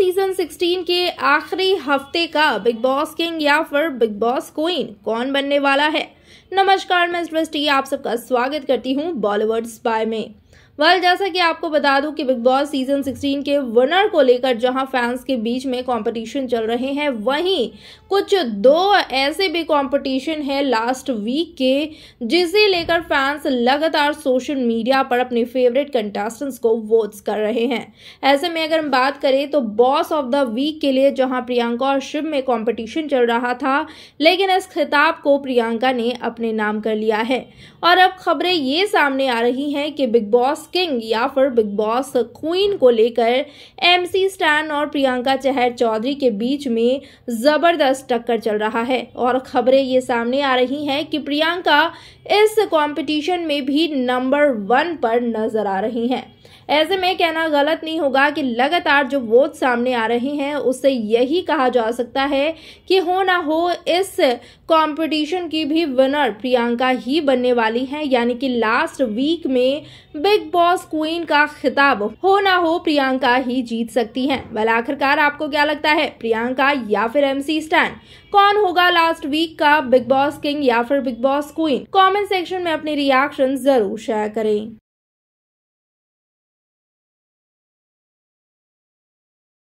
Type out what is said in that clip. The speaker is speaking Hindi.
सीजन 16 के आखिरी हफ्ते का बिग बॉस किंग या फिर बिग बॉस क्वीन कौन बनने वाला है नमस्कार मैं सृष्टि आप सबका स्वागत करती हूँ बॉलीवुड स्पाई में वाल जैसा कि आपको बता दूं कि बिग बॉस सीजन 16 के विनर को लेकर जहां फैंस के बीच में कंपटीशन चल रहे हैं वहीं कुछ दो ऐसे भी कंपटीशन हैं लास्ट वीक के जिसे लेकर फैंस लगातार सोशल मीडिया पर अपने फेवरेट कंटेस्टेंट्स को वोट्स कर रहे हैं ऐसे में अगर हम बात करें तो बॉस ऑफ द वीक के लिए जहाँ प्रियंका और शिव में कॉम्पिटिशन चल रहा था लेकिन इस खिताब को प्रियंका ने अपने नाम कर लिया है और अब खबरें ये सामने आ रही हैं कि बिग बॉस किंग या फिर बिग बॉस क्वीन को लेकर एमसी स्टैन और प्रियंका चहर चौधरी के बीच में ज़बरदस्त टक्कर चल रहा है और खबरें ये सामने आ रही हैं कि प्रियंका इस कॉम्पिटिशन में भी नंबर वन पर नज़र आ रही हैं ऐसे में कहना गलत नहीं होगा कि लगातार जो वोट सामने आ रहे हैं उससे यही कहा जा सकता है कि हो ना हो इस कंपटीशन की भी विनर प्रियंका ही बनने वाली है यानी कि लास्ट वीक में बिग बॉस क्वीन का खिताब हो ना हो प्रियंका ही जीत सकती है वेल आखिरकार आपको क्या लगता है प्रियंका या फिर एमसी स्टैन कौन होगा लास्ट वीक का बिग बॉस किंग या फिर Bigg Boss queen comment section में अपने रिएक्शन जरूर शेयर करें